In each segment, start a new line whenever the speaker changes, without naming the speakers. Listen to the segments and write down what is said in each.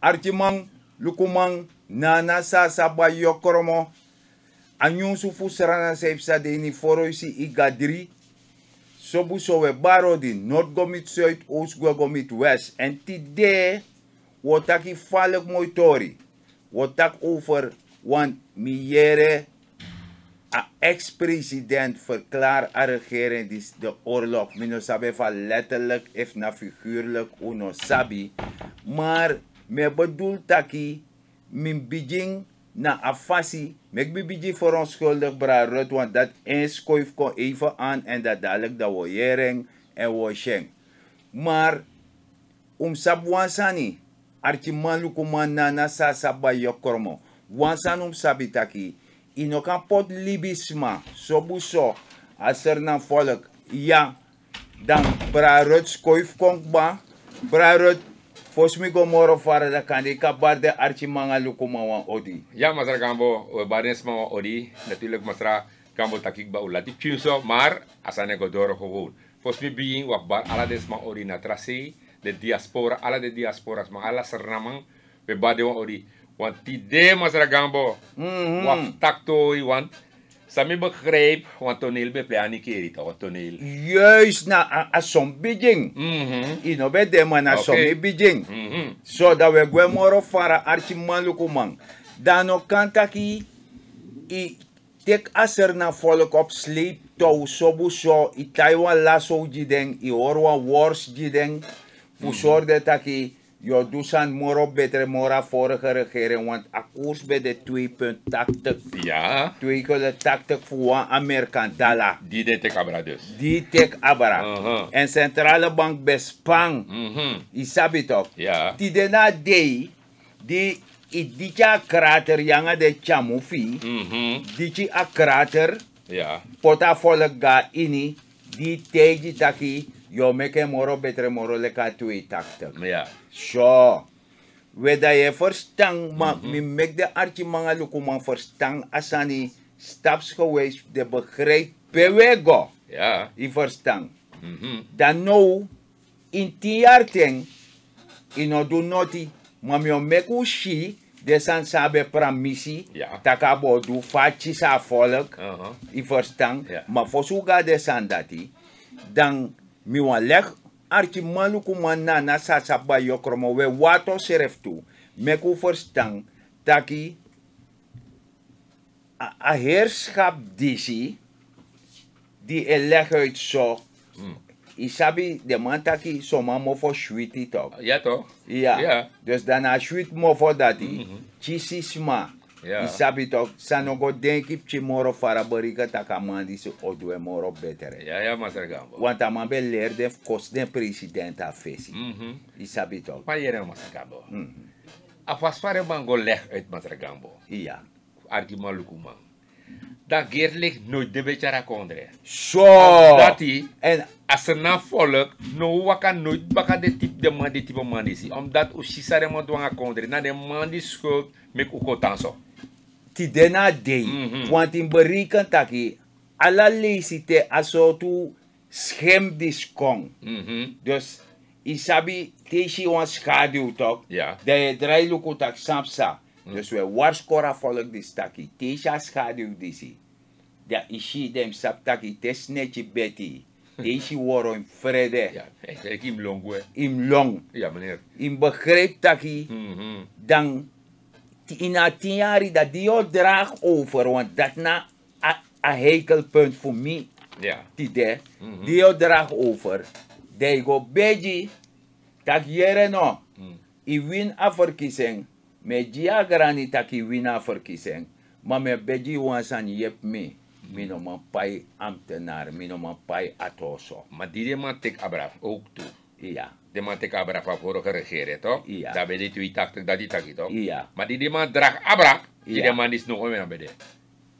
arjiman lukuman nana sa ba yokoromo anyun sufu serana sepsa de ni foroisi igadri sobu sowe baro di north gomit zuid oost gomit west en tide wataki falek moi watak over want miyere a ex-president verklaar a regering de oorlog. Mino sabe van letterlijk, if na figuurlijk, uno sabi. Maar me bedoel taki min bijing na afasi mek bi biji voor onschuldig bra rut want dat een skoif kon even aan en dat dadelijk wo en wo sheng maar um sab wansani arti malu kuman nana sa saba yokormo wansan um sabi taki ino kan pot libisma sobu so aser nan volk ja ya, dan bra rut skoif kon ba bra rut fosmi go moro fara da kandi
ka barde arci manga lukuma wan odi ya masra gambo barnes ma wan odi natuurlijk masra gambo takik ba ulati chunso mar asane go doro gewoon fosmi biyin wa bar ala des ma odi na trasi de diaspora ala de diasporas ma ala sernamang be bade wan odi Wan ti de masra gambo mm -hmm. wa taktoi want Sammy begreep, want toneel bepleegt niet keer toch, toneel.
Juist, na a Mm-hmm. You know, bij de man
mhm. So that
we gwe moro fara archi manluku Dan ook kan i tek aser na volk op sleep tou sobu so, i Taiwan lasso jideng, i orwa wars jideng. Fusor de Taki. Je doet moro betere mora vorige regering, want akkoord bij de 2,80. Ja. 2,80 voor Amerikaan dollar.
Die de abra dus. Die tek abra. Uh -huh. En
centrale bank bespang. Mm -hmm. Isabi toch? Ja. Die de na day, die idika krater janga de chamufi. Mm -hmm. Die a krater. Ja. Pota volga ini, die teji taki yo meke moro betere moro leka 82. Ja. Zo. Weda je verstang, maar mm -hmm. mi make de arti manga luku man verstang asani stops geweest de begrijp bewego. Ja. I verstang. Mm Dan nou, in tierten, in ten, ino do noti, maar mi meku shi, de san sabe pramisi, ja. taka bodu, faci sa volk, uh -huh. i verstang, maar voor de san dan mi wan lek arki ku man nou nana sasaba yokromo we wato seref tu meku verstang taki a, a heerschap disi di e leg uit zo mm. isabi de man taki soma mo fo shwiti tok ja Yeah ja, yeah dus daarna shwit mo fo dati mm -hmm. hmm. chisisma
Yeah. I sabi
tok, sa no go denki pchi moro fara bariga takamandi se odwe moro betere. Ja,
ja, Master Gambo.
Want aman be ler den kos den president a fesi. Mm -hmm. I sabi tok. Pa yere, nou Master Gambo. Mm -hmm.
A fasfare mango leg uit, Master Gambo. Ja. Argument lukuman. dat Geerlich nooit de beetje chara kondre. So. Dat en als er volk, no waka nooit baka de tip de man, de type man Omdat u sisare man a kondre, na de man die schuld, mek u kotanso die dena dei want in
berikan taki ala leisi te asotu schem dis kong mhm. dus isabi teisi wan schaduw tok yeah. da e luku tak samsa mhm. dus we warskora folok dis taki teisi skadu schaduw disi da ishi dem sap taki te beti Deze waren in vrede. Ja, ik e, e, im long. Hoor. Im long. Ja, meneer. In begreep dat hij mm -hmm. dan na tien jaar dat die al draagt over, want dat na nou een hekelpunt voor mij. Ja. Tide, mm -hmm. die al mhm. draagt over. Die go beji, tak jere no. Mm. I win a verkiezing. Me dia grani tak i win a verkiezing. Maar me beji wansan jep
me. no man pai ambtenaar, no man pai atoso. Maar die man tek abraf ook toe. Ja de man tek abra van vorige regering, toch? Ja. Dat ben je 82, dat die taki, toch? Ja. Maar die, die man draagt abra, die ja. man is nog omheen bij de.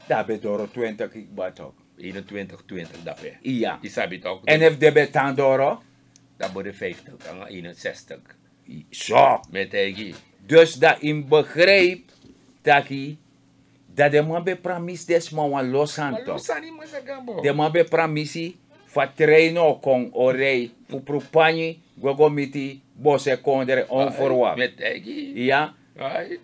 Dat ben door 20, ik ben toch. 21, 20, dat ben Ja. Die sabi toch. En
heeft de betan door?
Dat wordt 50, dan 61. Zo. Met tegi. Dus
dat in begreep, taki, dat de man be pramis des man wan losan toch. Losani
man sa gambo. De man be
pramisi, fa treino kon orei, fu propani, gogo miti bose kondere on forwa. Ya.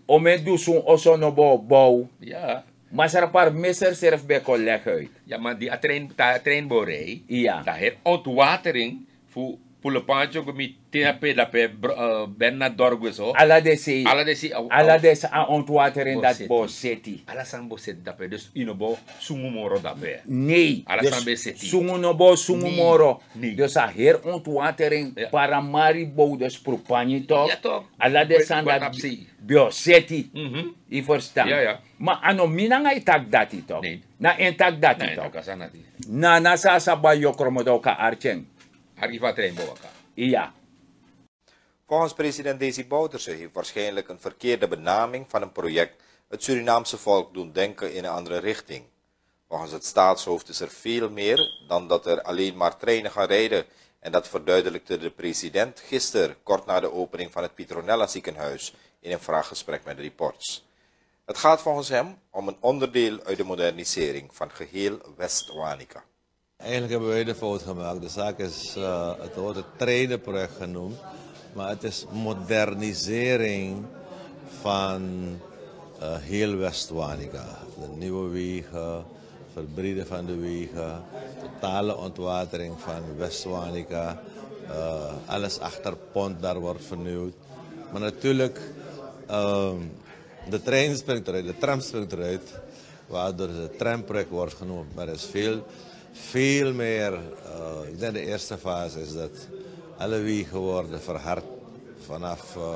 Ome dusun oso no bo bou.
Ja. Maar ze paar misser zelf bij uit. Ja, maar die train, ta, ja. daar ontwatering voor που lo pancho que mi la pe uh, benna dorguso alla de si alla de si alla de a on to ateren dat san bosetti da dus ino bo sungumoro da pe nei alla san bosetti
bo dus
on
to para mari bo to alla de san da bosetti mhm i ma ano mina datito dati to na
entag dati e to
na na sa sa archen Arriva
Rijnbouwaka. Ja. Volgens president Desi Bouterse heeft waarschijnlijk een verkeerde benaming van een project het Surinaamse volk doen denken in een andere richting. Volgens het staatshoofd is er veel meer dan dat er alleen maar treinen gaan rijden en dat verduidelijkte de president gisteren kort na de opening van het Pietronella ziekenhuis in een vraaggesprek met de reports. Het gaat volgens hem om een onderdeel uit de modernisering
van geheel West-Wanica.
Eigenlijk hebben wij de fout gemaakt. De zaak is, eh, het wordt het trainerproject genoemd, maar het is modernisering van eh, heel West-Wanica. De nieuwe wegen, verbreden van de wegen, totale ontwatering van West-Wanica. Eh, alles achter pond daar wordt vernieuwd. Maar natuurlijk, ehm, de trein de tram springt eruit, waardoor het tramproject wordt genoemd. Maar er is veel veel meer, eh, ik denk de eerste fase is dat alle wegen worden verhard vanaf, eh,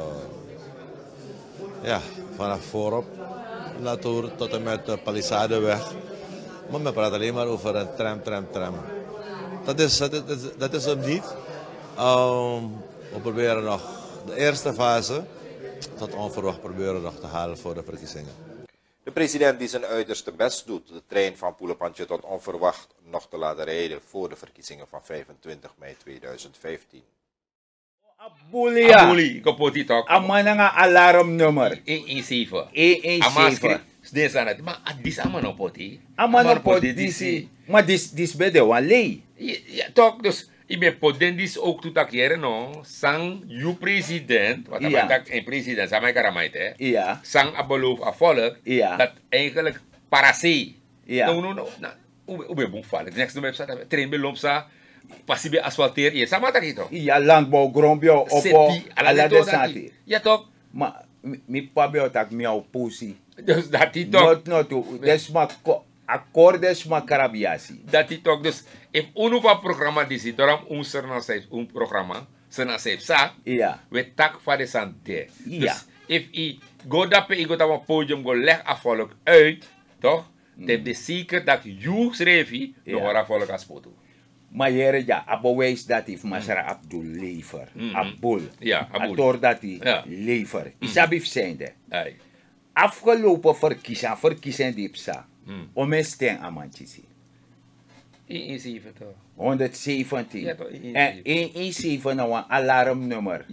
ja, vanaf voorop naartoe tot en met de palisadeweg. Maar men praat alleen maar over een tram, tram, tram. Dat is, dat is, dat is hem niet. Ehm, we proberen nog de eerste fase tot onverwacht proberen nog te halen voor de verkiezingen.
De president die zijn uiterste best doet de trein van Poelepantje tot onverwacht nog te laten rijden voor de verkiezingen van 25 mei 2015.
Abulia. Abuli,
kapoti tok. Ama na nga alarmnummer. 117. E 117. E ama script. Sde sana ti. Ma, dis ama no Maar
Ama no poti. Disi. Ma, dis, dis bede lei.
Ja, dus... Ibe podendis ook tu tak yere no, sang you president, wat yeah. dat een president, sama karamait Iya. Sang aboloof a volk, dat eigenlijk parasi. Iya. No, no, no. Na, ube bung falen. Next nummer staat, train belom sa, pasibe asfalteer, je sama tak ito.
Ja, landbouw, grombio, opo, ala de sati. Ja toch? Maar, mi pabio tak mi au pusi. Dus dat ito. Not, not, desma ko acordes
ma carabiasi. Dat is toch dus, if uno van programma die zit, daarom ons er nog steeds een programma, ze nog sa, ja. we tak van de sante. Ja. Dus, if i go dappe, i go podium, go leg a volk uit, toch? Mm. Te be zeker dat you schreef, ja. nog a volk als foto.
Maar jere ja, a bewijs dat if masara mm. abdul lever, mm -hmm. abul. Ja, abul. Ator dat i ja. lever. Mm. Isabif zijnde. Afgelopen verkiezingen, verkiezingen die psa. Mm. Om is ten amantisi.
117.
117. Ja, toch, 117. E, e en 117 is e nou een alarmnummer.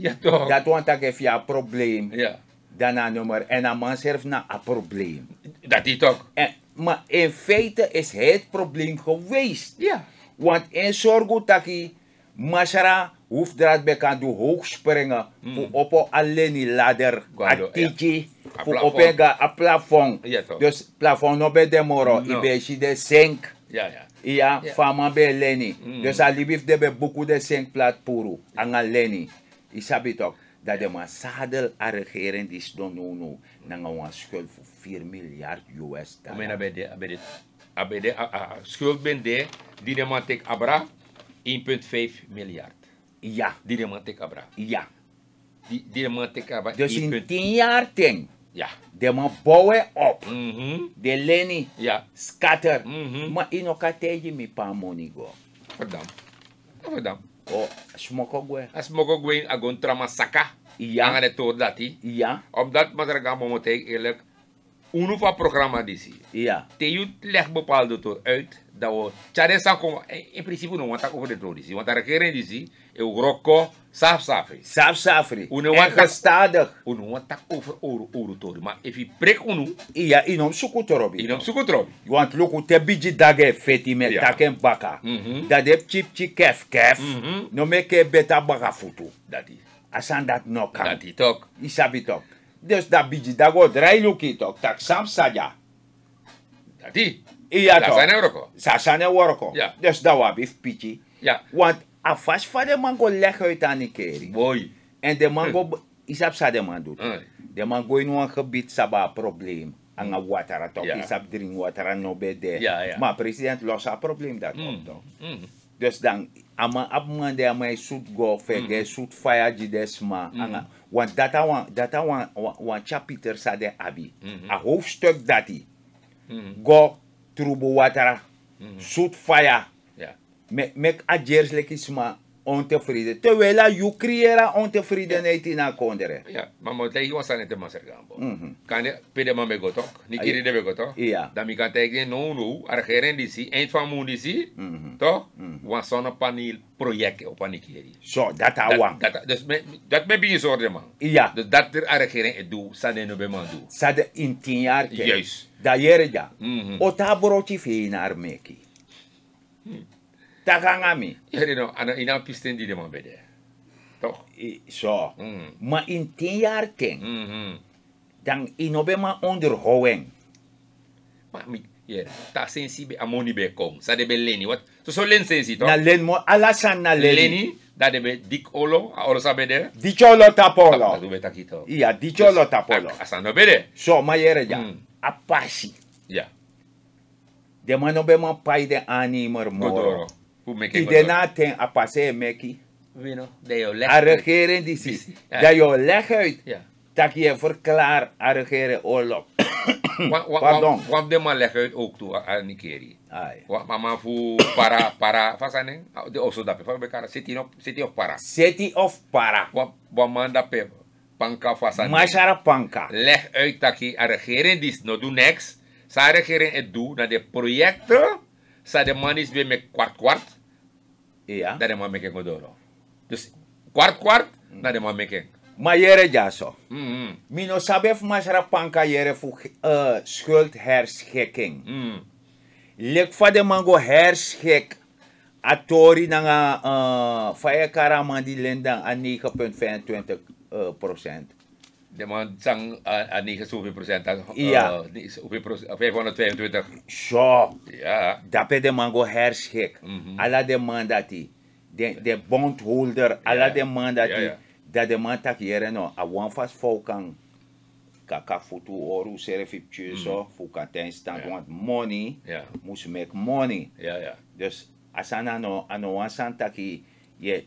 Dat want heeft je een probleem. Ja. Dan een nummer. En een man heeft na een probleem.
Dat is toch.
En, maar in feite is het probleem geweest. Ja. Want in zorgo taki masara hoefdraad be kan do hoog springen mm. voor op alleen die ladder atiki voor op een a plafond
ja, dus
plafond no be demoro no. ibe si de sink ja ja ja, ja. fama be leni mm. dus al libif de be buku de sink plat puru an leni isabi toch dat de man sadel a regering die stond
no no nanga wan schuld voor 4 miljard US dollar. Omena be de be de a be de a, a, schuld ben de die de man tek abra 1.5 miljard. Ja. die Diamantekabra. Ja. Diamantekabra. Dus in tien jaar tijd. Ja.
De man bouwen op. Mm mm-hmm. De leni. Ja. Scatter. Mm -hmm. Maar in elkaar tegen me pa money go. Verdam. Verdam. Oh, smoko gwe.
Smoko gwe agon trama Ja. Aan het toer dat Ja. omdat dat matter gaan momenteel eerlijk. Eh, Uno van programma dici. Ja. Te je legt bepaalde toer uit. Dat we. Tjade sa kom. Eh, in principe no want ik over de toer disi. Want daar geen disi. euroko saaf saafri o saafri é unu wa ta stadig unu wa tak over oru oru tori ma if you break unu iya inom suku torobi inom suku torobi want loku te
biji dage feti me yeah. taken baka mm -hmm. Uhum. dade chip chip kef kef uhum. não me no meke beta baka futu dadi asan dat no kan dadi tok isabi tok deus da biji dago drai luki tok tak sam saja dadi iya tok sasane oroko sasane oroko deus dus da wa bif pichi yeah. want Afas de mango leg uit aan ik kering. Boy. En de mango is op zijn man doet. De mango in een gebied saba probleem. Aan een water toch. Is op water en no bede. Maar president los een probleem dat komt mm, toch. Mm. Dus dan, ama mm. apman de ama zoet go fege, zoet faya jidesma. Want dat wan, dat wan, wan chapiter sa de abi. Mm-hmm. A hoofdstuk dat die. Mm-hmm. Go, troebo water, zoet mm-hmm. faya. Mm-hmm. Euh, me, me mm-hmm. mm-hmm. a Jerslik is maar ontevreden. Terwijl je creëert ontevredenheid in een kondere.
Ja, maar moet je ons aan het masker gaan. Kan je pide maar me gotok, niet kiri de gotok. Ja. Dan ik kan tegen no no, argeren die zie, eind van moed die zie, toch? Want zo'n paneel project op een keer. Zo, dat hou aan. Dus dat ben je zorgen man. Ja. Dus dat er argeren het doet, zade no be man doet. Zade in tien jaar. Juist. Dat jere ja. Ota broodje veel meki. kami. ya no ana ina pisten di de
Toh. I so mm. ma in tien jaar mm -hmm. inobe ma onderhouden
ma mi yeah. ta sensi be amoni be kom sa de be leni What? so so len sensi to na len mo ala san na leni, leni da de be dik olo a olo sa bede
dicolo tapolo be iya dicolo tapolo
Asano no bede
so ma yere ja mm.
apasi ya yeah.
de mano be ma pai de animer moro Godoro. E daarna ten apase meki.
Dat leg regering
die ziet. Dat je leg uit. Dat je verklaart
aan regering oorlog. Pardon. Wat de man leg uit ook toe aan Nikeri. Wat mama voor para, para, wat zijn ah, De osso dat City of City of para. City of para. Wat man dat pep. Panka fasan. Mashara panka. Leg uit dat je a regering die no do niks. Sa regering het doet naar de projecten. Sa de man is weer met kwart kwart. Ja. Dat is maar mekeng godoro. Dus kwart kwart mm. is maar mekeng. Ma jere jaso. Mm -hmm. Mino sabef
masra panka jere fu eh, uh, herschikking. Mm. Lek de mango herschik atori nanga uh, faye karamandi lendang a 9.25 uh, eh, procent.
Sang aan 79 procent. Ja. Uh, 522. Zo.
Ja. Dat is de mango herschik. Mm -hmm. Alla de man dat die. De, bondholder. Ja. Alla de man dat die. Ja, Dat de man tak hier no. A one fast volkan. Kaka foto oru serifipje mm. zo. Fukan ten stand. Want money. Ja. Moest make money. Ja, ja. Dus asana no. Ano wan san taki. Je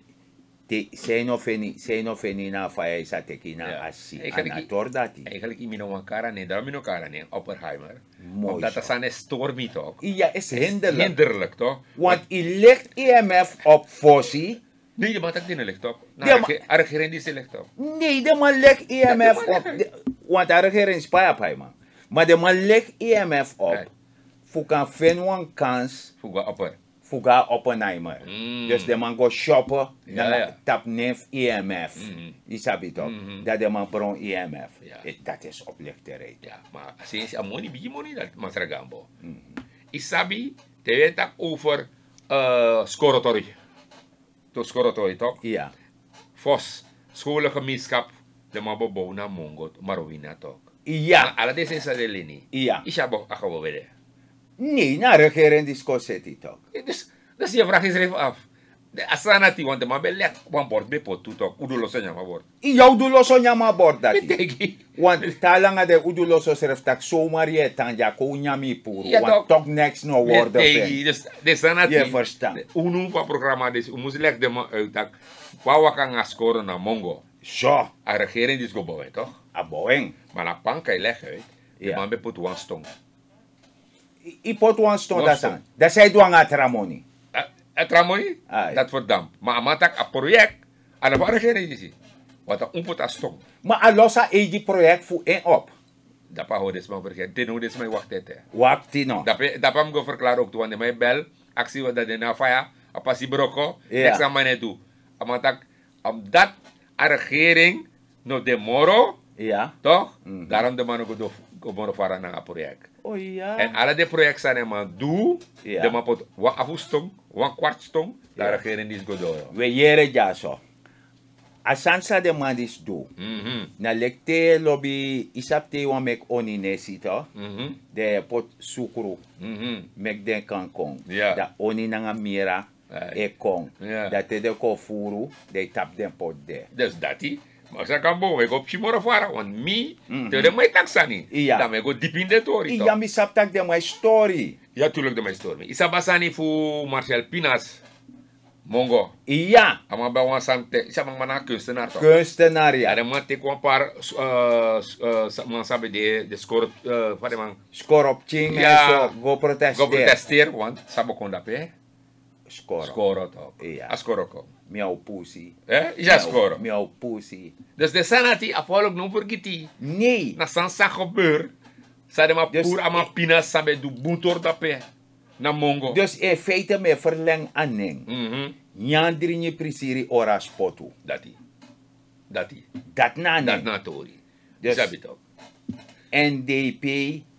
でセノフェニ、セノフェニナファエサ的な足、yeah. anatordati. Eigenlijk, eigenlijk iemand van Karane, Domino Karane, Oppenheimer. Mooi. Omdat dat zijn stormy toch? Ja, is hinderlijk. Hinderlijk toch? EMF op fossie. Nee, maar dat ding ligt op. Nou, het ligt
Nee, de man ligt EMF op. Want Argerendis paai op hij man. Maar de man EMF op. Voor kan kans. Voor Fuga Oppenheimer. Mm. Dus de man go shoppen, ja, ja. tap neef EMF. Mm. Mm-hmm. Je sabi toch? Mm-hmm. Dat de man bron EMF. Ja. Dat e,
is oplichterij. Ja, maar sinds een money, bij money dat masragambo. Mm. Mm-hmm. Isabi, te weet over uh, scoratory. To scoratory toch? Ja. Vos, scholengemeenschap, de man bebouw naar Mongot, Marowina toch? Ja. Maar alle deze is er niet. Ja. Is dat ook gewoon
Nee, na regering discussietie toch.
Dus, dus je vraag is even af. De asana die want de man lek wan bord be pot tu tok udu loso nyama bord. I jou du loso nyama bord dat want
talanga de udu loso serf tak so marie tanja ko nyami puru. want tok next no word of
Dus de asana ti. Je verstaan. Unu pa programma des u muslek de ma utak. Pa waka ngaskoro na mongo. Zo. A regering dis go toch? A bowen. Maar na panka leggen, weet. Ja. De man be pot i
pot wan ston da san. Da sai e duang a atramoni.
A tramoni? Dat verdamp. Ma amatak a project. Ana vare gene disi. Wat un pot a ston. Ma alosa losa e project fu en op. Dapa ho des man vergeet. Ten des man wacht ete. Wacht no. Dapa dapa mgo verklaar ook tuan de my e bel. Actie wat dat de na faya. A pasi broko. Yeah. Next aan mane toe. Amatak omdat a regering no de moro. Ja. Toch? Mm -hmm. Daarom do. man ook fara na Farana project.
Oh ja. En
alle de projecten zijn man doe, de man pot wat afstong, wat kwartstong, ja. daar regeren dis is godoyo. We jere ja
zo. Asansa de man is doe. Mm-hmm. Na lekte lobby isapte wan mek oni nesito, mm mm-hmm. de pot sukuru, mm -hmm. mek den kan kong. Da oni nanga mira, e kong. Dat de ko furu,
de tap den pot de. Dus dat die. Așa ca bom, ego și moră fora, on mi, mm-hmm. te de mai taxani. Ia. Da, ego depinde tori. Ia mi
s-a de mai story.
Ia tu loc de mai story. Isa basani fu Marcel Pinas. Mongo. Iya. Ama ba wan sante, isa mang mana kunstenar to. Kunstenar ya. Ada mati ko par uh, eh, uh, eh, man sabe de de skor uh, eh, pare mang.
Skoropching ja. Ya. so
go protestir. Go protestir wan sabo konda pe. Skoro. Skoro to. Iya. Askoroko. Miau pussy.
Eh? Ja, score. Miau pussy.
Dus de a afvallig noem voor giti. Nee. Na san sa gebeur. Sa de ma dus pur ama pina sabe du da dape. Na mongo.
Dus in feite me verleng aneng. Mm -hmm. Nyandri nye prisiri ora spotu. Dati. Dati. Dat na Dat na tori. Dus. NDP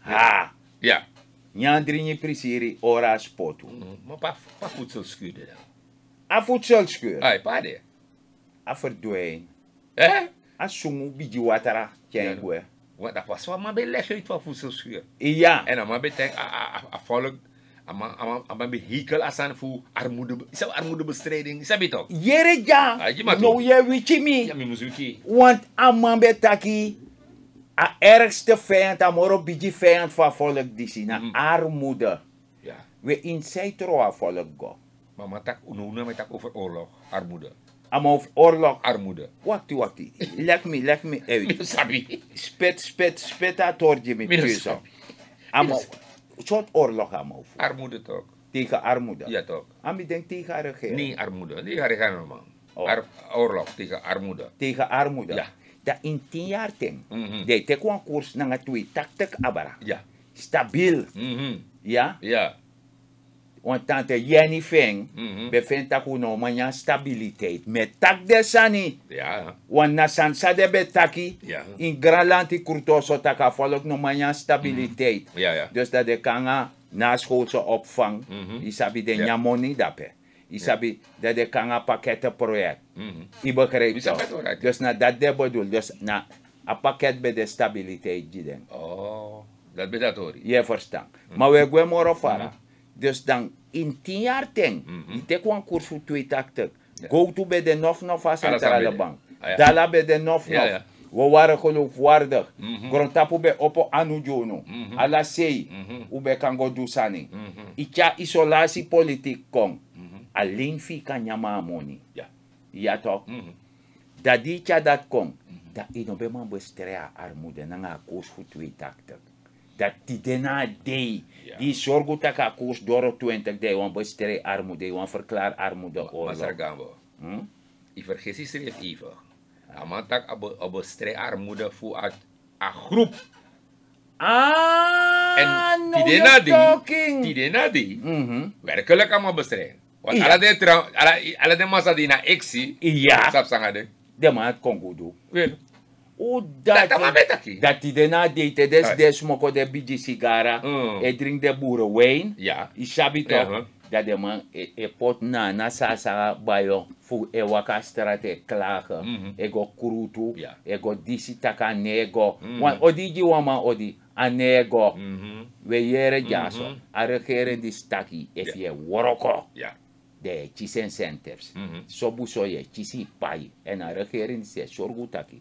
ha. Ja. Nyandri nye prisiri ora spotu. Mm
Maar pa, pa
voedsel schuurde dan a futsalskeur. Ai, pade. A verdwijn. Eh? A sungu biji watara tjengwe. Want
was wat maar Ja. En dan maar a volk, a maar behekel als aan voor armoede, is armoedebestrijding, is dat toch? ja. Nou me. Want a man taki a
ergste vijand, a moro van volk die mm-hmm. Ja. We in zijn a volk go. Maar man tak unoene, maar tak over oorlog, armoede. I'm over oorlog. Armoede. Wakti, wakti. Leg me, leg me uit. Sabi. Spet spet spet dat je met je Een soort oorlog aan over. Armoede toch? Tegen armoede? Ja toch. Ami ik denk tegen haar regering? Nee, armoede. Die haar regering man. Oh. Ar oorlog tegen armoede. Tegen armoede? Ja. Dat in tien jaar ten. Mm -hmm. De kwam koers naar 82 abara. Ja. Stabiel. Mm -hmm. Ja? Ja want tante Jenny Feng mm -hmm. no manja stabiliteit. Met tak de sani. Ja. Want na sansa de betaki. Ja. In gralanti kurtoso taka volk no manja stabiliteit. Mm. Mm-hmm. Ja, ja. Dus dat de kanga na opvang. Mm-hmm. Isabi de nyamoni dape. Isabi dat de kanga pakete project. Mm -hmm. I begrijp toch. Dus na dat de bodul, Dus na a paket be de stabiliteit. Oh. Dat bedoel je. Je Maar we gaan morgen Dus deci, dan in tien jaar ten, mm -hmm. die kwam koers voor 280. Ja. Go to bij de nof nof aan centrale bank. Ah, ja. Dala bij de nof nof. Ja, we waren geloofwaardig. Mm -hmm. Grontapu be opo anu jono. Mm -hmm. Ala sei, mm -hmm. ube kango dusani. Mm -hmm. Icha isolatie politiek kong. Mm -hmm. Alleen fi kan nyama amoni. Ja. Ja toch? Mm -hmm. Dat die dat kong. Mm -hmm. Dat inobe man bestrea armoede. Nanga koos voor 280. dat die daarna die ja. die door 20 day want bestrijd armoede want verklaar armoede oorlog maar gambo we hm? ik
vergis is er even amatak abo abo strei armoede voor a, groep ah en nou die de die die daarna die mhm. werkelijk allemaal bestrijden want alle de exi ja sap sanga de de maat kongo udati dati
denadi te des des moko de biji sigara e drink de buro wine yeah. i shabi to uh -huh. da de man e, é, e é pot na na sa sa bayo fu e é waka strate e klaka mm uhum. -hmm. e go krutu yeah. e go disi taka nego mm -hmm. Uhum. wan odiji wama odi anego mm uhum. -hmm. we yere jaso mm -hmm. a regere di staki e yeah. fie woroko yeah. de chisen centers mm -hmm. sobu soye chisi pai en a regere di se sorgu taki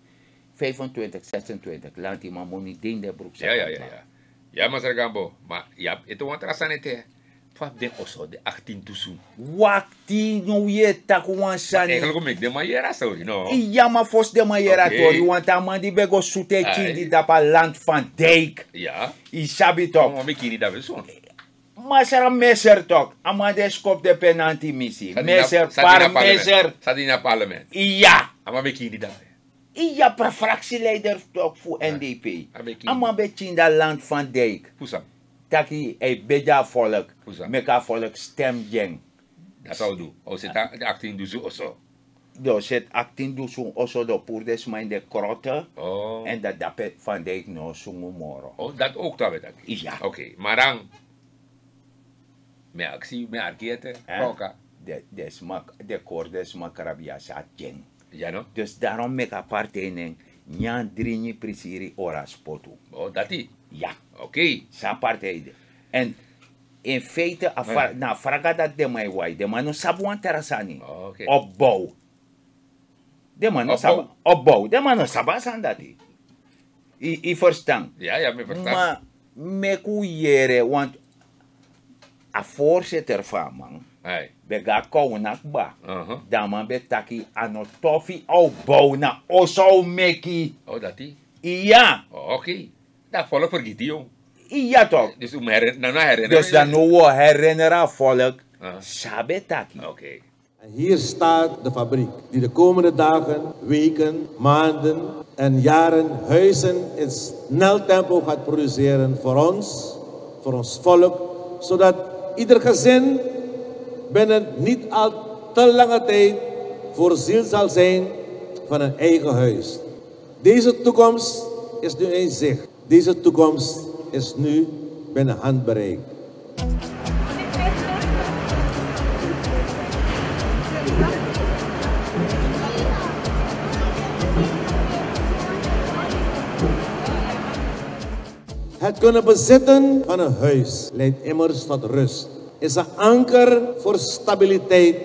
25, 26. Laat die man niet
ding de broek Ja, ja, ja. Ja, ja maar Gambo, maar ja, het wordt rasanete. Fab de osso de 18 tusu. Wakti no ye takwan sani. Eigenlijk kom ik de maniera sorry, no. Ja,
maar fos de maniera okay. tori. Want a man die bego sute da pa land
van deik. Ja. I sabi tok. Maar ik hier niet daarvan
Maser meser tok. Amades kop de penanti missie. Meser par meser.
Sadina parlement.
Ja. Maar ik hier niet daarvan. Iya fractieleider voor NDP. Amma beetje in dat land van Dijk. Taki, hij beda volk. Meka volk stem jeng. Dat zou doen.
Als het acting doet zo
het acting zo also de poerders maar de krotten. Oh. En dat dapet van Dijk no zo Oh, dat ook dat we dat. Ja. Oké,
maar dan. me actie, mijn arkete, eh?
De, De smak, de kordes makrabia sa jeng. Ja no? Dus daarom make aparte in nyan drinje prisiri ora spotu. Oh, dat is? Ja. Oké. Okay. Sa aparte En in feite, afar, eh. na fraga dat de mai wai, de mano sabu an terasani. Oh, okay. Opbouw. De mano sabu, opbouw. De mano sabu san dat is. I, I verstaan.
Ja, ja, me verstaan. Maar
me ku want a voorzitter van man, Aye. Be ga kou na kba. Uh -huh. Daman be taki ano tofi au bou na oso meki. Oh, dati? Iya.
Oh, oké. Dat volk vergiet jong.
Iya toch.
Dus om herinner, nou, nou herinneren. Dus
dan nou herinneren volk. Uh Sabe Oké. Okay.
En hier staat de fabriek die de komende dagen, weken, maanden en jaren huizen in snel tempo gaat produceren voor ons, voor ons volk, zodat ieder gezin binnen niet al te lange tijd voorzien zal zijn van een eigen huis. Deze toekomst is nu in zicht. Deze toekomst is nu binnen handbereik. Het kunnen bezitten van een huis leidt immers tot rust is een anker voor stabiliteit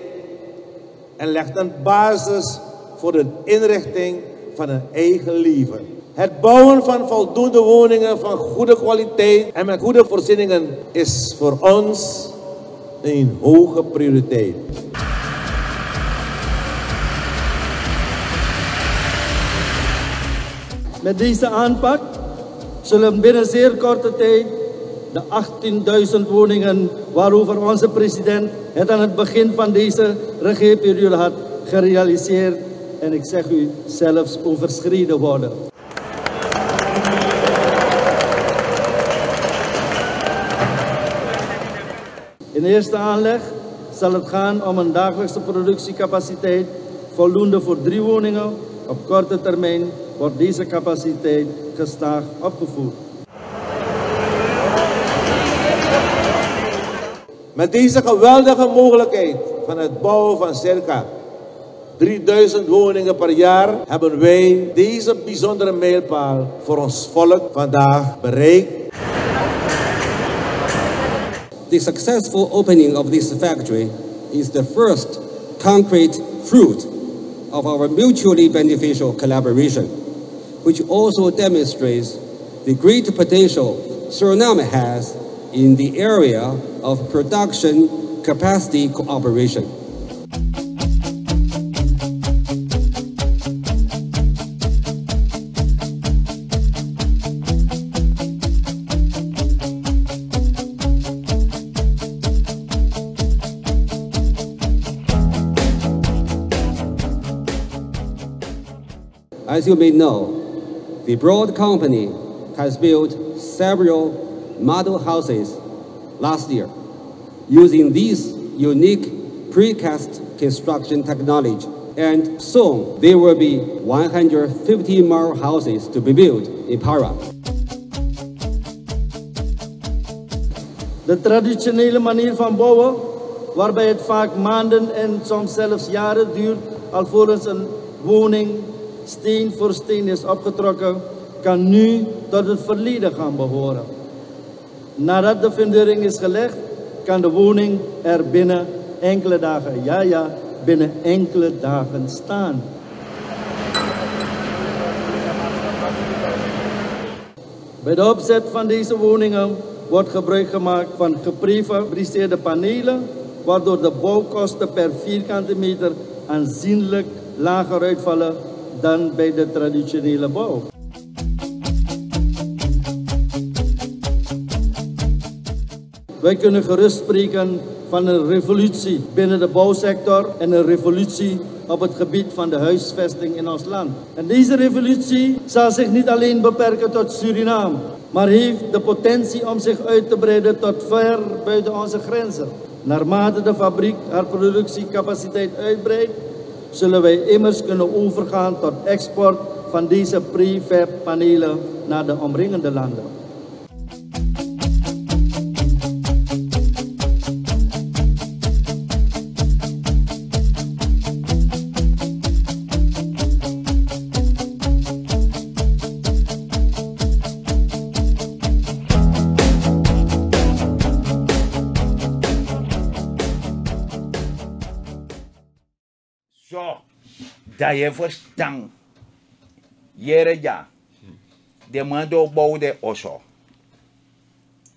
en legt een basis voor de inrichting van een eigen leven. Het bouwen van voldoende woningen van goede kwaliteit en met goede voorzieningen is voor ons een hoge prioriteit.
Met deze aanpak zullen binnen zeer korte tijd de 18.000 woningen waarover onze president het aan het begin van deze regeerperiode had gerealiseerd. En ik zeg u, zelfs overschreden worden. In eerste aanleg zal het gaan om een dagelijkse productiecapaciteit voldoende voor drie woningen. Op korte termijn wordt deze capaciteit gestaag opgevoerd.
Met deze geweldige mogelijkheid van het bouwen van circa 3000 woningen per jaar hebben wij deze bijzondere mijlpaal voor ons volk vandaag bereikt. The successful
opening of this factory is the first concrete fruit of our mutually beneficial collaboration, which also demonstrates the great potential Suriname has in the area of production capacity cooperation. As you may know, the Broad Company has built several model houses last year using this unique precast construction technology. And
soon there will be 150 more houses to be built in Para. De traditionele manier van bouwen, waarbij het vaak maanden en soms zelfs jaren duurt alvorens een woning steen voor steen is opgetrokken, kan nu tot het verleden gaan behoren. Nadat de fundering is gelegd, kan de woning er binnen enkele dagen, ja ja, binnen enkele dagen staan. Bij de opzet van deze woningen wordt gebruik gemaakt van geprefabriceerde panelen, waardoor de bouwkosten per vierkante meter aanzienlijk lager uitvallen dan bij de traditionele bouw. Wij kunnen gerust spreken van een revolutie binnen de bouwsector en een revolutie op het gebied van de huisvesting in ons land. En deze revolutie zal zich niet alleen beperken tot Suriname, maar heeft de potentie om zich uit te breiden tot ver buiten onze grenzen. Naarmate de fabriek haar productiecapaciteit uitbreidt, zullen wij immers kunnen overgaan tot export van deze prefab panelen naar de omringende landen.
fue tan y era ya. Demanda o bol de oso.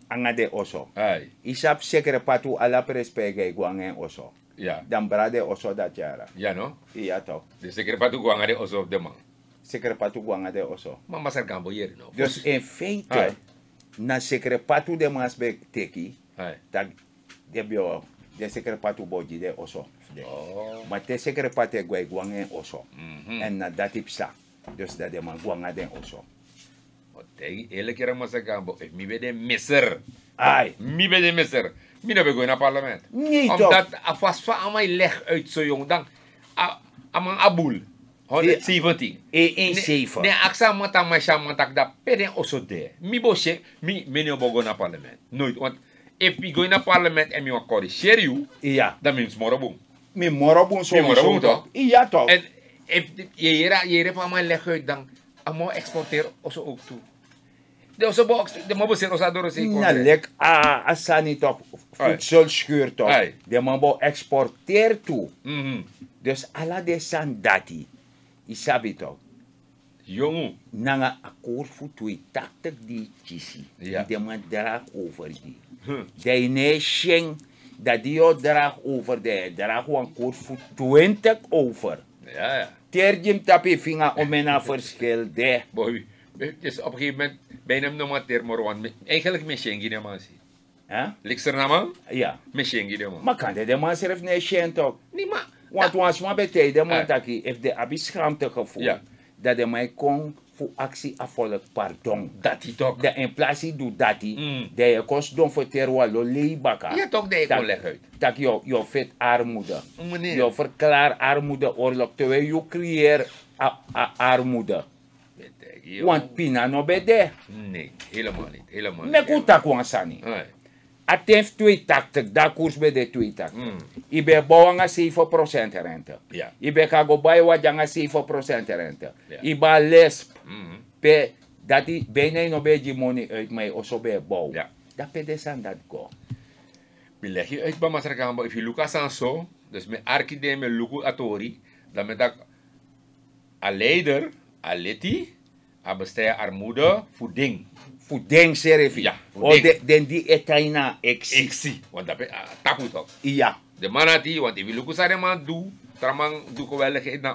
Anga de osso. Ai. Isap sekere patu ala perespege guangen oso. Ya. Dan brade oso da jara Ya no? Ya to. De sekere
patu guanga de osso de man.
patu guanga de osso. Mama ser gambo no. just pues, en feite. Na sekere patu de masbek teki. Ai. Tak de bio. De sekere patu boji de osso. waarde. Oh. Maar te zekere partij gwa gwangen osso.
Mm -hmm. En
na dat ipsa. Dus dat de man gwanga den oso. Otegi oh, ele eh, kira masa gambo. Eh, mi be de miser. Ai. Mi be de miser. Mi no be gwe na parlement. Niet Omdat a fasfa amai leg uit zo jong. Dan a, aman aboel. 117. E 17. Ne aksa mata masha matak da peden oso de. Mi boshe, mi menio bogo na parlement. Nooit, want if we go na parlement parliament and you corrigeren you, yeah. that means je mi moro bun so mi toch? ja toch en je hier je hier van mijn leg uit dan amo exporteer oso ook toe de oso box de mabo zit osa door se na lek
ah, ah asani toch, voedsel scheur top de mabo exporteer toe mm -hmm. dus ala de san dati isabi toch jong, Nanga akkoord voor 280 die chisi. Ja. Die man draag over die. Huh. Die nee sheng dat die jou draagt over de draagt gewoon koers voor 20 over. Ja, ja. Terjim tapje vinger om een verschil de. Boy,
dus op een gegeven moment ben hem nog maar termorwan. Eigenlijk misschien geen man zien. er Likser Ja. Misschien geen Maar kan
de man zelf niet zien toch?
Nee, maar. Want was maar betekent de man dat if de
te gevoel dat de mij kon voor actie afolek pardon. dat is toch. De inflatie doet dat Mm. De je kost don voor terwalo leibaka. Ja toch, de ik uit. Dat je, je vet armoede. Meneer. Je verklaar oorlog terwijl je creëert armoede. Want pina no bede.
Nee, helemaal niet. Helemaal niet. Mekuta
kwansani. Nee. Atef 280, da koers bij de 280. Mm. Ibe bouwanga 7% rente. Yeah. Ibe kago baiwa janga 7% rente. Yeah. Iba lesp. Mm. Pe, dat die bijna no beetje
money uit mij, also bij bouw. Yeah. Dat pe desan dat go. Beleg je uit bij Masrakambo, if je Lucas aan zo, dus met arkide met Luku Atori, dan met dat a leider, a leti, a bestrijden armoede, voeding pudeng serefi. Ya. ja, de, den di etaina eksi. Exi Want dat ah, tapu toch? Ja. De manati, want even lukus are man doen. tramang du ko wel ge na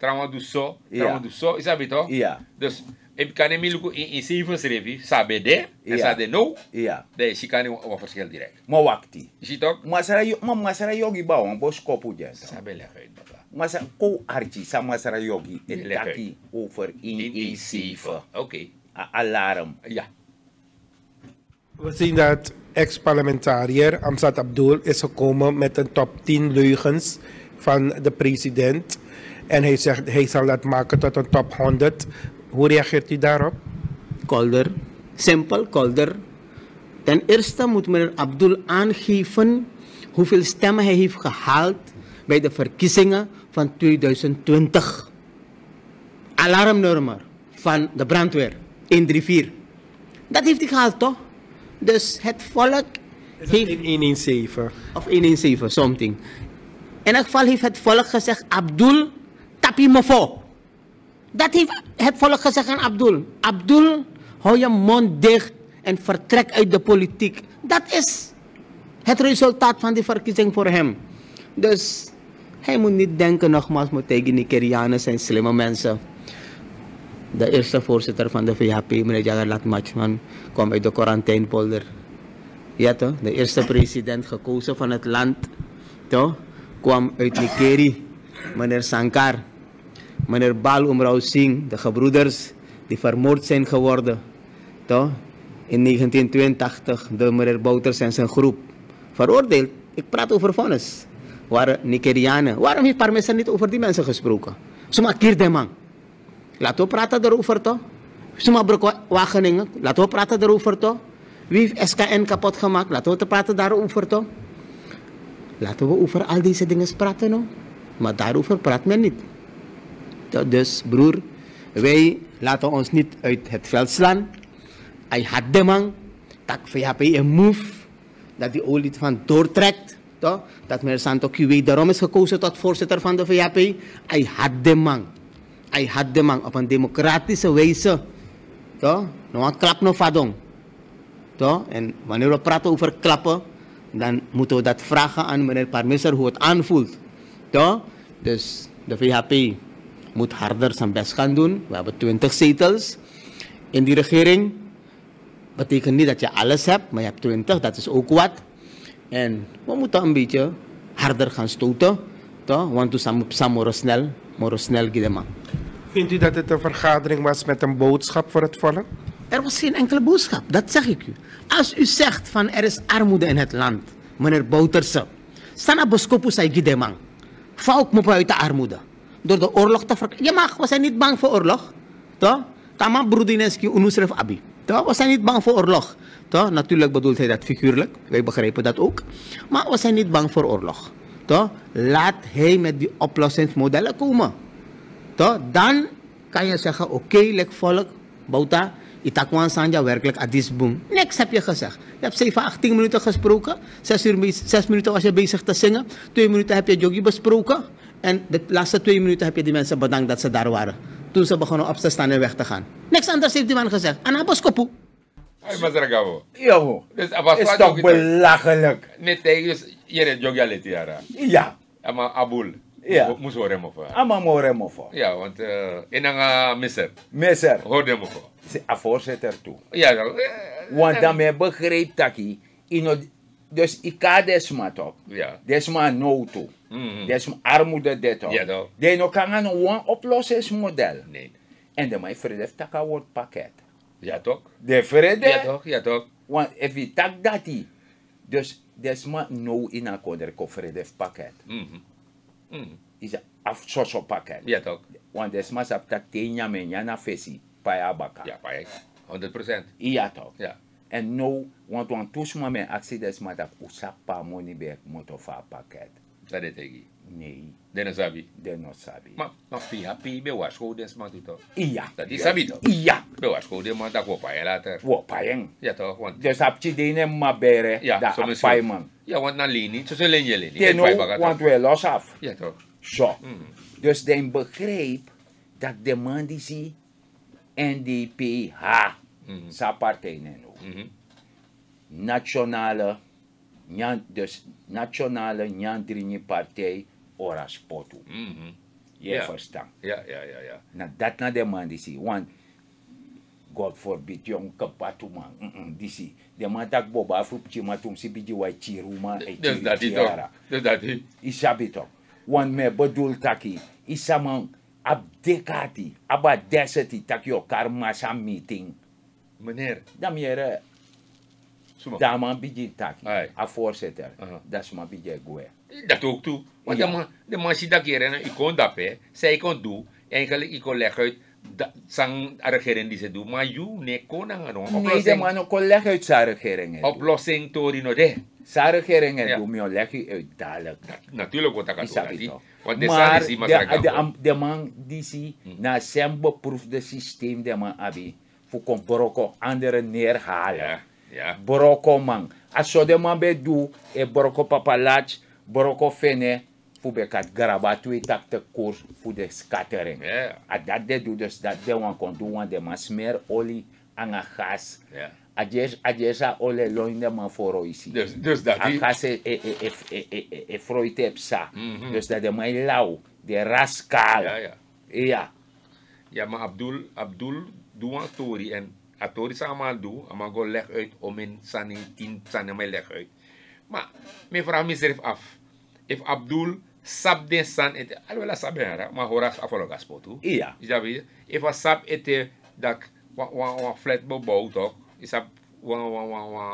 tramang so, tramang du so, is abi toch? Ja. Dus ik kan hem luku in in seven serefi, sabe de, en de no. Ja. De si kan wat verschil direct.
Maar wakti. Is het toch? Maar maar masara yogi ba on bos kopu je. Sabe le ge. Masa ko archi sa masara yogi etaki over in in Oké. Okay alarm.
Ja. We zien dat ex-parlementariër Amzat Abdul is gekomen met een top 10 leugens van de president. En hij
zegt hij zal dat maken tot een top 100. Hoe reageert u daarop? Kolder. Simpel, kolder. Ten eerste moet meneer Abdul aangeven hoeveel stemmen hij heeft gehaald bij de verkiezingen van 2020. Alarmnummer van de brandweer in Dat heeft hij gehaald, toch? Dus het volk heeft... In 117. Of 117, something. In elk geval heeft het volk gezegd, Abdul, tapi voor. Dat heeft het volk gezegd aan Abdul. Abdul, hou je mond dicht en vertrek uit de politiek. Dat is het resultaat van die verkiezing voor hem. Dus hij moet niet denken, nogmaals, de Nigerianen zijn slimme mensen de eerste voorzitter van de VHP, meneer Jagalat Matchman, kwam uit de quarantainepolder. Ja toch? De eerste president gekozen van het land toch? kwam uit Nikeri, meneer Sankar. Meneer Bal Umrao Singh, de gebroeders die vermoord zijn geworden. Toch? In 1982 door meneer Bouters en zijn groep. Veroordeeld. Ik praat over vonnis. Waren Nigerianen. Waarom heeft Parmesan niet over die mensen gesproken? Ze maakt hier man. Laten we praten daarover toch? Wageningen, laten we praten daarover toch? Wie heeft SKN kapot gemaakt? Laten we praten daarover toch? Laten we over al deze dingen praten no? Maar daarover praat men niet. Dus broer, wij laten ons niet uit het veld slaan. Hij had de man, dat VHP een move, dat die olie van doortrekt. Toch? Dat meneer Santo Q daarom is gekozen tot voorzitter van de VHP. Hij had de man ay hademang apan een democratische wijze to no klap no fadong to en wanneer we praten over klappen dan moeten we dat vragen aan meneer Parmeser hoe het aanvoelt to dus de VHP moet harder zijn best gaan doen we hebben 20 zetels in die regering betekent niet dat je alles hebt maar je hebt 20 dat is ook wat en we moeten een beetje harder gaan stoten to want we zijn, zijn snel Morosnel gidema. Vindt u dat het een vergadering was met een boodschap voor het volk? Er was geen enkele boodschap, dat zeg ik u. Als u zegt van er is armoede in het land, meneer Bouterse, Sana Boskopu zei Guidemang, valk uit armoede. Door de oorlog te verkrijgen. Je mag, we zijn niet bang voor oorlog. Toch? Kama Broedineski Unusref Abi. Toch? We zijn niet bang voor oorlog. Toch? Natuurlijk bedoelt hij dat figuurlijk, wij begrijpen dat ook. Maar we zijn niet bang voor oorlog. Toch? Laat hij met die oplossingsmodellen komen. Toch? Dan kan je zeggen, oké, okay, lek volk, Bouta, Itakwan Sanja werkelijk boom. Niks heb je gezegd. Je hebt 7, 18 minuten gesproken. 6, uur, 6 minuten was je bezig te zingen. 2 minuten heb je Jogi besproken. En de laatste 2 minuten heb je die mensen bedankt dat ze daar waren. Toen ze begonnen op te staan en weg te gaan. Niks anders heeft die man gezegd. Anabos
dus hij was er gauw.
Ja, Dus het is toch belachelijk.
Nee, dus je bent jogja lid Ja. Maar Abul. Ja. Moest horen me voor.
Ama horen
Ja, want uh, in een misser. Misser. Hoorde me voor. A voorzitter toe.
Ja. Dan, want dan ben begreep dat hij. Dus ik kan desma toch. Ja. Desma no toe.
Mm -hmm. Desma
armoede dit toch. Ja, toch. Dan nou kan een one oplossingsmodel. Nee. En dan mijn vriend heeft dat pakket. Ja, toch? De vrede. Ja, toch? Ja, toch? Want even tak dat die. Dus des ma no in a koder kofrede pakket.
Mm -hmm. mm -hmm.
Is a afsoso pakket. Ja, toch? Want des ma sap tak tenya menya na fesi paya baka. Ja, paya. 100%. Ja, toch? Ja. En no, want want tusma men aksi des ma tak usapa moni be
motofa pakket. Sabe tegi? Nei. De não sabe? De não sabe. Mas, mas fia, pi, eu acho que o desse mano tu Ia. Tá de sabido? Ia. Eu acho que o desse mano tá com o bere Ja. pai, man. Ja, want na lini, tussen lenje lini. Teno, want we
los af. Ja, toch? Zo. Mm. Dus den begreep dat de man die zie NDPH, mm -hmm. Mm-hmm. sa partij mm -hmm. Nationale dus Nationale Nyandrini Partij Oras Potu.
Mm -hmm. Je yeah. verstaan.
Ja, ja, ja, ja. Na nou, dat na de man die zie. Want, God forbid, jong kapatu man. Mm -mm, die zie. De man tak boba afroepje, maar toen si bidje wat chiruma en Dus dat is toch. is. Isabi toch. Want me bedoel taki. Isaman abdekati. Abadeseti tak yo karma sa meeting. Meneer.
Damiere. Daaman bidje tak, A voorzitter. Dat is maar bidje goe. Dat ook toe. Want ja. de man ziet dat keren Ik kon dat pe. Zij kon doen. Eigenlijk ik kon leggen uit. Sang regering die ze doen. Maar jou nee kon aan een Nee de man
kon leggen uit zijn regering.
Oplossing door in orde. Zijn regering en doen. Maar leg uit dadelijk. Natuurlijk wat dat gaat doen. Want de maar de, de,
de man die zie. Na zijn beproefde systeem de man abi. Voor kon andere neerhalen yeah. boroko man asode man be du e boroko papalach boroko fene fu be kat garaba tui e tak te koers fu de scattering yeah. a dat de du dus dat de wan kon du wan de man smer olie anga gas yeah. Agesa ole loinde man foro isi. Dus, dus dat die... Agase e, e, e,
e, e, e, e froite psa. Mm -hmm. Dus dat de mai e lau, de raskal. ya ja. Ja. Ja, maar Abdul, Abdul, doe een story en atori sa amal do amago leg uit om in sani tin sani mai leg uit ma me vraag mezelf af if abdul sab de san ete alwela sabera ma horas afolo gaspotu iya jabi if a sab ete dak wa wa wa flat bebouw toch is dat wa wa wa wa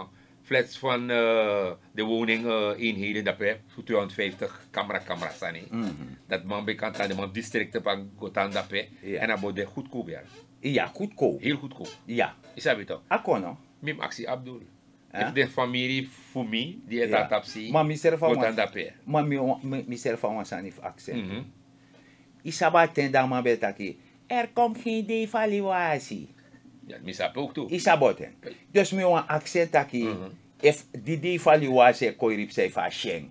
flats van uh, de woning uh, inheden dat we 250 camera camera sani. mm -hmm. dat man bekant aan de man districten van gotanda pe yeah. en dat wordt goedkoop ja Ja, goedkoop. Heel goedkoop. Ja. Isabi je toch? Então? Akono. Mim actie Abdul. É? Eh? If de familie voor mij, die het ja. tapsi. Maar mezelf van wat.
Maar mezelf van wat aan heeft accent. Mm -hmm. Isaba ten dan maar betaki. Er komt geen devaluatie. Ja, misap ook toe. Isaboten. Dus mijn accent taki. Tá mm uhum. -hmm. If die devaluatie koirip é zijn van Sheng.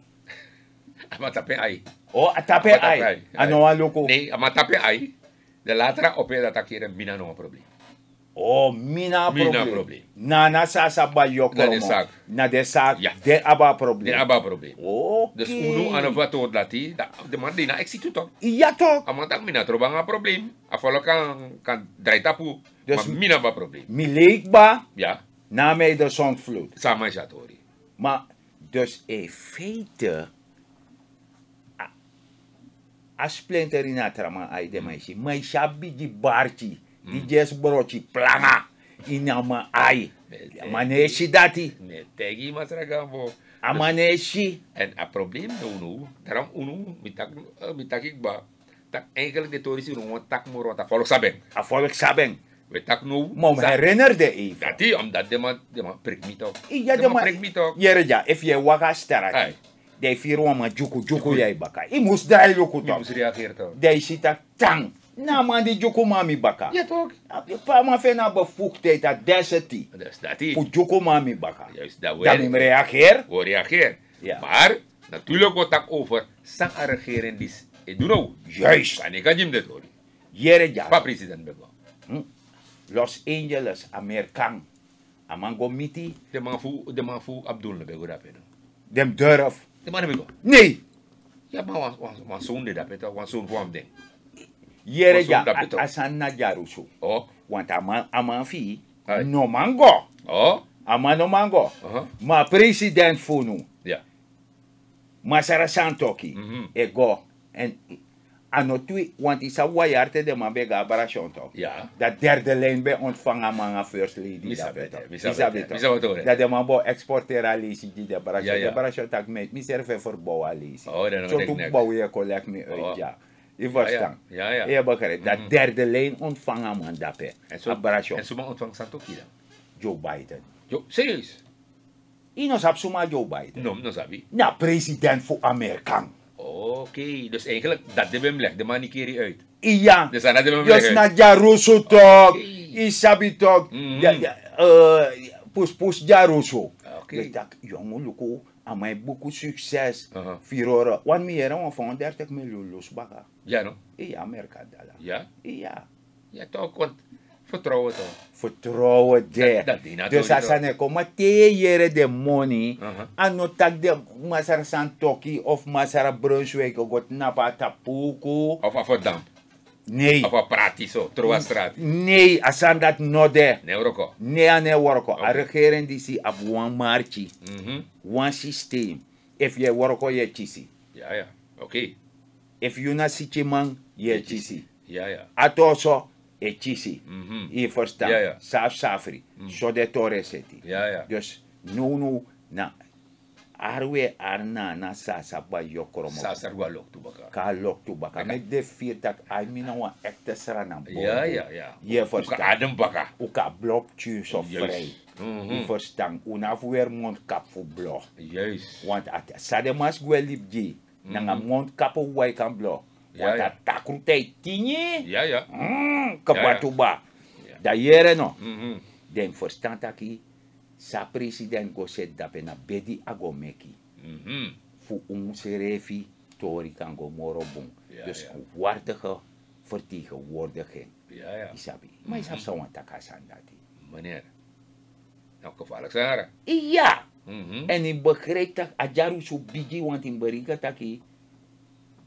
Maar tapen tá ai. Oh, tapen ai. Ano wa loko. Nee, maar tapen ai. De latere op je dat ik hier een mina probleem.
Oh, mina, mina probleem. Na na sa sa ba yo Na de Na de zaak. Ja. De aba probleem. De aba
probleem. Oh. Dus nu aan wat hoort dat De man die na ik zie toch.
Ja toch.
Amma dat mina troba nga probleem. Afalo kan kan draai tapu. Dus maar mina ba probleem.
Mi ba. Ja. Na mij de zonvloed. Samen is dat hoor. Maar dus in e feite aș plentărinat rama ai de mm. mai și mai șabi de barci, di mm. ges broci, plana, ina mă
ai. Amane si dati. Ne tegi mă sragambo. Amane si, En a problem de unu, daram unu, mitak, mitak ikba. Tak enkel de torisi unu, tak moro, ta folok sabeng. A folok sabeng. We tak nu. Mom herinnerde even. Dati, omdat de man, de man prik mito. Ja, de man prik mito. ja, if waka starati
dai firu ama juku juku yai baka i musdal dai luku to mus reageer to sita tang na ma di juku mami baka ja toch pa ma fe na bevoegdheid dat deseti dus dat is pu juku mami baka juist dat we dan im
reageer we reageer Bar, maar natuurlijk tak over sang a dis e duro juist kan ik hem dit hoor jere ja pa Los Angeles Amerikan amang go miti de man fu fu Abdul bego rapedo
dem durf
Demande mi go. Nee. Ya ma wasunde da peta wasun huam den.
Yere ja asan na jaruso. Oh. Want ama ama fi. No mango. Oh. Ama no mango. Uh -huh. Ma president funu. Yeah. Masara santoki. Mm -hmm. Ego. And anotui, want is a wajarte de man bega barasjonto. Ja. Dat derde lijn be ontvangen man first lady. Misabeto. Misabeto. Misabeto. Dat de man bo exportera lisi die de barasjonto. Ja, ja. De barasjonto tak mi serve verbouwa lisi. Oh, dan Zo toen bouw je collect me uit, oh. ja. Je verstaan. Ja, ja. Je begrijpt. Dat mhm. derde lijn ontvangen man dape. En zo barasjonto. En zo man ontvangt Santoki dan? Joe
Biden. Joe, serieus? Ino sap suma Joe Biden. No, no sabi. Na
president voor
Amerikaan. Oké, okay. dus eigenlijk dat de Wim de manikeri uit. Ja. Dus dat de Wim talk Dus na
Jaroso toch, Isabi toch, Oké. jongen, loko, aan mij succes. Firora, want meer dan 30 miljoen Ja, no? Ja, Amerika
Ja? Ja. Ja, toch, want Vertrouwen toch?
Vertrouwen daar. Dat, dat dus als hij komt, de money, uh-huh. en
dan nou tak de masara
Santoki of masara Brunswijk, of wat napa tapuku. Of afodam. Nee. Of Pratiso, zo, troa straat. Nee, asan dat node. Nee, worko. Nee, nee, worko. Okay. A regering die si op one marchi, mhm. one systeem. If je worko, je chisi. Ja, ja. Oké. Okay. If you na si chiman, je chisi. Ja, ja. Atoso. Echisi, mhm. Iverstam, mm -hmm. yeah, yeah. Saaf Safri, mm. de Oreseti. E yeah, yeah. Dus nu, nu, na, arwe arna na sa sabba yokoromo. Sa sarwa lok tubaka. Ka lok tubaka. Okay. E Mek de fir tak amina wa ekte sara na bo. Ja, ja, ja. Je verstaan. Uka adem baka. Uka blok tu so yes. vrij. Mm -hmm. Je verstaan. Una kap fu blok. Yes. Want at, sa de mas gwe lip di. Mm -hmm. Nanga wai kan blok. dat com teitinho. Ja, ja. Hum, capatubá. da era não. Mm mm-hmm. Den verstand aki sa president goset da pena bedi agomeki. Mm -hmm. Fu um serefi tori kango morobon. Ja, dus ja. waardige vertegenwoordiging. Ja, ja. Isabi. Maar mm -hmm. isab sawan
takasandati.
Meneer. Nou, gevaarlijk zijn Ja. Mm En ik begreep dat Ajaru su bigi, want in Beringa taki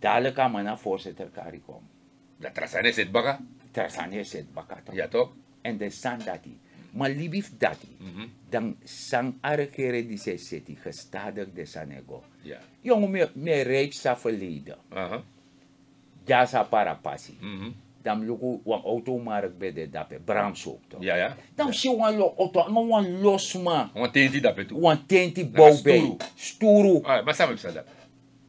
taală ca mâna voorzitter CARICOM. De trasane se baka? Trasane se baka to. Ja toch? En de san dati. Maar lief dati. Mm -hmm. Dan san arkere die se seti gestadig de sanego. Ja. Jongen, me, me reeds sa verleden. Aha. Uh -huh. Ja sa parapasi. Mm -hmm. Dan luku wan auto mark bij de dape. Brams ook toch? Ja, ja. Dan ja. si wan lo auto. Maar wan los man. Wan tenti dape toe. Wan tenti bouw bij. Sturu. Sturu. Ah, maar samen heb dat.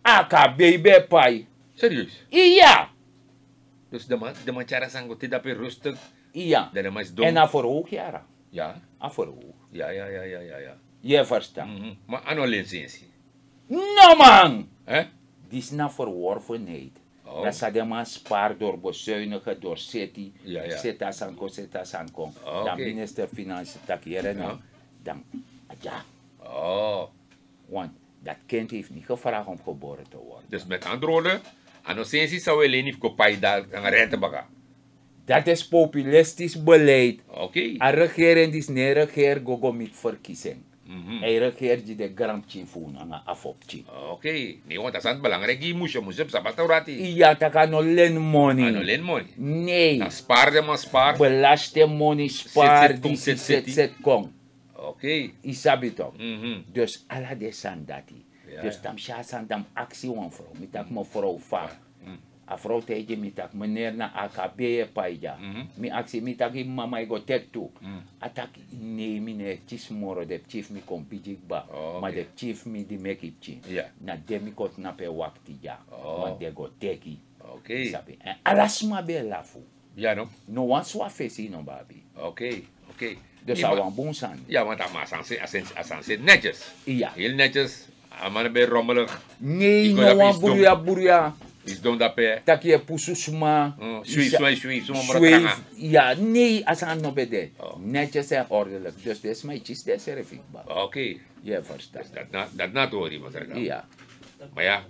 AKB ah, Bepai. Serieus? Iya. Dus de man, de man cara sanggoti dapat rustig. Iya. Dan maar dom. En voor ook jaren. Ja. voor ook. Ja, ja, ja, ja, ja. ja. Je verstaat. Mm -hmm. Maar aan licentie.
No man. Eh? Dit is na verworvenheid. Oh. Dat is de man spaar door bezuinigen, door city. Ja, ja. Zeta sanko, zeta sanko. Okay. Oh, dan minister financiën tak hier dan. Dan, ja.
Oh. Want dat kind heeft niet gevraagd om geboren te worden. Dus met andere woorden, Anosensi zou alleen niet kopen daar een rente
Dat is populistisch beleid. Oké. Okay. Een regering is niet regering, met verkiezing. Mm -hmm. Hij die de Grand Chifun aan Oké,
okay. nee, want dat is belangrijk. Je moet nou je
Ja, dat kan alleen money. Kan money. Nee. Dan
spaar maar spaar. Belast money, spaar die
Okay. I sabi toch? Mm -hmm. Dus alla de san dati. Ja, dus dan ja. san dan actie wan vrouw. Met tak me vrouw vaak. Ja. Mm. A vrouw tijdje met tak meneer na AKB je paija. Mm -hmm. Mi actie met tak ik mama go tek toe. Mm. Atak nee mine chief moro de chief mi kon bijik ba. Oh, okay. Maar de chief mi di make it chin. Yeah. Na de mi kot na pe wakti ja. Oh. Maar de go teki. Okay. Sabi. En eh, alasma be
lafu. Ja no? No wan swa fesi no babi. Okay, okay. Dat zou wel boem zijn. Ja, want dan zijn ze netjes. Ja. Heel netjes. Amane ben rommelig.
Nee, no, ah, boeria, boeria.
Is dom dat pe.
Tak je poesusma. Suif, suif, suif. Suif. Ja, nee, als aan nog bij oh. Netjes en ordelijk. Dus dat is mijn chis, dat is er
Oké. Je verstaat. Dus dat na, dat na Ja. Maar ja,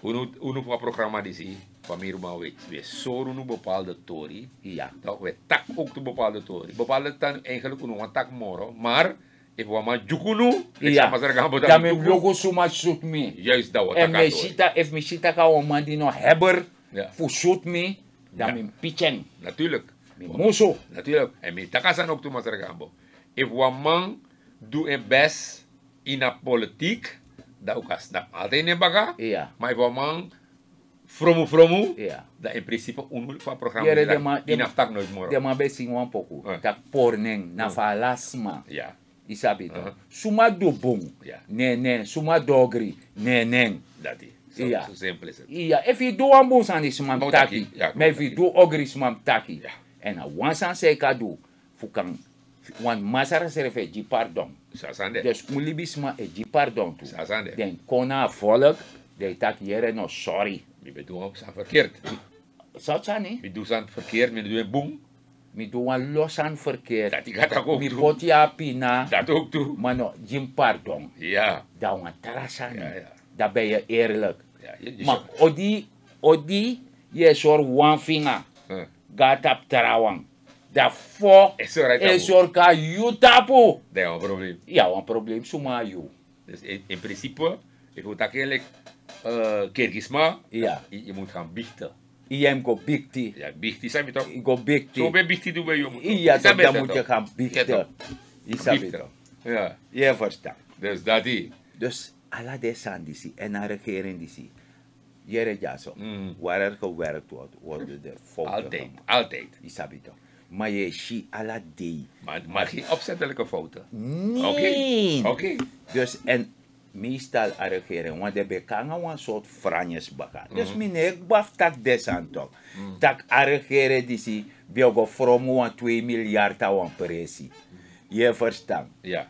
hoe nu voor programma die Pamiruma we sorunu bepaalde tori. Ja, dat we tak ook de bepaalde tori. Bepaalde tan eigenlijk een tak moro, maar ik wou maar jukunu. Ja, maar dat mijn logo zo much zoet me. Juist dat wat En mijn shita,
if mijn shita kan een man die nog
hebben, voor shoot me, dan mijn pitchen Natuurlijk. Mijn mozo. Natuurlijk. En mijn takasan ook toe masargambo. If een man do a best in de politiek, dat ook als dat, altijd in baga. Ja. Maar if een man Fromu fromu? Ja. Dat in principe onmogelijk van programma. Ja, de ma... In wan poku. Dat Tak porneng, na falasma.
Ja. Isabi Suma do boom. Ja. Nee, nee. Suma dogri. Nee, nee. Dat is. Zo, ja. zo simpel Ja. If you do one is taki. Ja, maar do ogri is taki. Ja. En a se kadu. Fukan. Want masara serve di pardon. Sasande. Dus mulibisma e di pardon tu. Sasande. Den kona volk.
De tak jere no sorry. Mi bedoel aan verkeerd. Zat aan niet? Mi doe aan verkeerd, mi doe boem. Mi doe aan los aan verkeerd. Dat ik dat ook Mi bot je
pina. Dat ook doe. Maar no, jim pardon. Ja. Dat aan Ja, ja. Dat ben je eerlijk. Ja, je, je maar zo... odi, odi, je soort one finger.
Huh. Gaat op terawang. Dat fuck is er
ka you tapu.
Dat is een probleem. Ja, een probleem, zomaar you. Dus in, in principe, ik moet dat eigenlijk uh, ja. je, moet gaan biechten. Jij go Ja, biechten, snap je toch? Go biechten Zo bij bikti doen we jongen. Ja, dan, dan moet je gaan bikten.
Bikten. Ja. Je verstaat. Dus dat is. Dus alla de sandisi en haar regering die zie. Jere jaso. Mm. Waar er gewerkt wordt, worden de fouten Altijd, gemaakt. altijd. Je toch? Maar je ziet alle de. Maar, maar geen opzettelijke fouten. Nee. Oké. Okay. Oké. Okay. Dus en meestal a regering, want de bekanga een soort franjes baka. Dus mhm. meneer, ik baf tak desan toch. Mhm. Tak a die si, biogo fromu wan 2 miljard aan presi. Mhm. Je verstaan? Ja.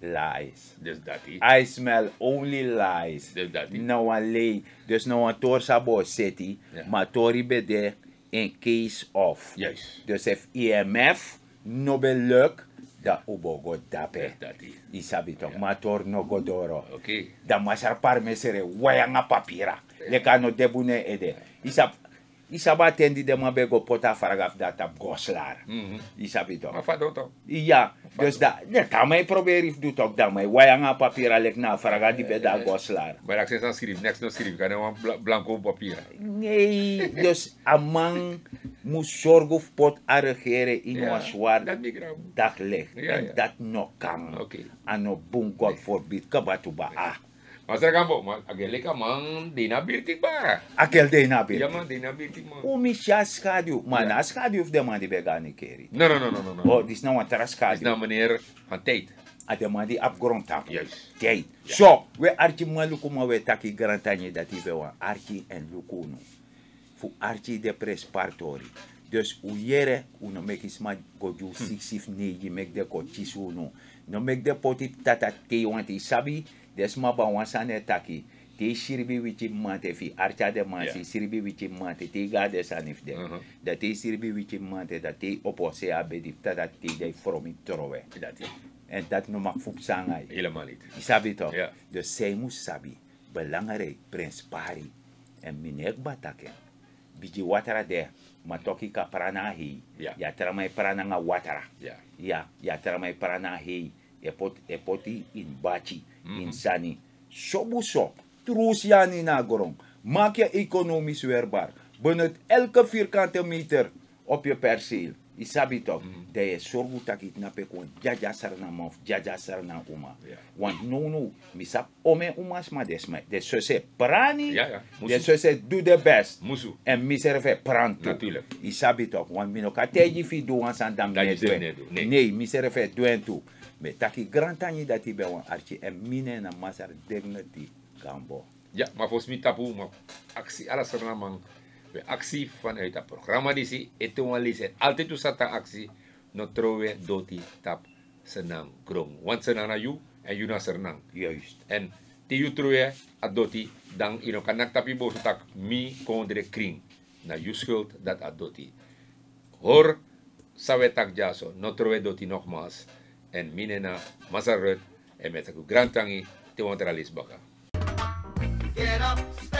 Lies. Dus dat I smell only lies. Dus dat Nou alleen. Dus nou een torsabo city, yeah. maar tori bede in case of. Yes. Dus if IMF, e nobel beluk, da ubogo dape i sabito yeah. matorno godoro okay. da masar parmesere wayanga papira yeah. lekano debune ede isap i saba tendi dema be go pota faragap data goslar. Mm -hmm. I sabi to. Afa do to. Iya. Dus da, ne doet ook dan to eh, da mai wayanga papira lek na faraga di be da goslar.
Maar ik zeg schrijf next no schrijf kan een blanco papier.
Nee, dus amang moet zorgen pot a regere in yeah, swar dag Dat no kan. Okay. Ano bun god forbid kabatuba ah. mas era
ka man dinabitik bara.
Akel dinabitik? Ya man
dinabitik man. O oh, misya
schaduw, man na schaduw of de man die bega não keri. No, no, no, no, no. não oh, dis nou não. terras schaduw. Dis nou meneer van tijd. A de man die afgrond tap. yes, Tijd. Zo, we archi man não ma we taki garantanje dat die bewa archi en luku nu. Fu archi de pres partori. Dus u yere, u no mek is ma goju hm. six if neji mek de kochisu nu. No mek de poti tata te wanti sabi. desuma ba wansane taki te sirbi wici mate fi arca de ma si ya. sirbi wici mate te ga de sanif de da te sirbi wici mate da te opose a be difta da te de foromi trowe dat en eh, dat no mak fuk sangai helemaal niet isabi toch de dus sabi belangarei prins pari en eh, minek bataken biji watara de matoki ka prana yeah. ya tara mai prana watara yeah. ya ya tara mai ya. ya, epoti e in bachi Mhm. insani. Sobu sop, trusiani Nagorong, Maak je economisch weerbaar. Benut elke vierkante meter op je perceel. Isabi toch, mm -hmm. dat je dat jaja sarna mof, jaja sarna uma. Want no, no, misap ome oma's maar desme, me. De zusse prani, de se do the best. Musu. En miserve pranto. Natuurlijk. Isabi toch, want mino fi do aan san dam nee, miserve doen
tu me taki grantani dati be wan archi en mine na masar dignity gambo ja maar volgens mij tapu maar actie alles er man we actie vanuit dat programma die si etuan lise altijd u sata actie no trowe doti tap senang grong want senang na you en you na senang juist en ti you trowe adoti dan ino kanak tapi bo tak mi kondre kring na you schuld dat adoti hoor sawetak jaso no trowe doti nogmaals en Minena Mazarut en met Grantangi Tewantralis Bakka.
Get up,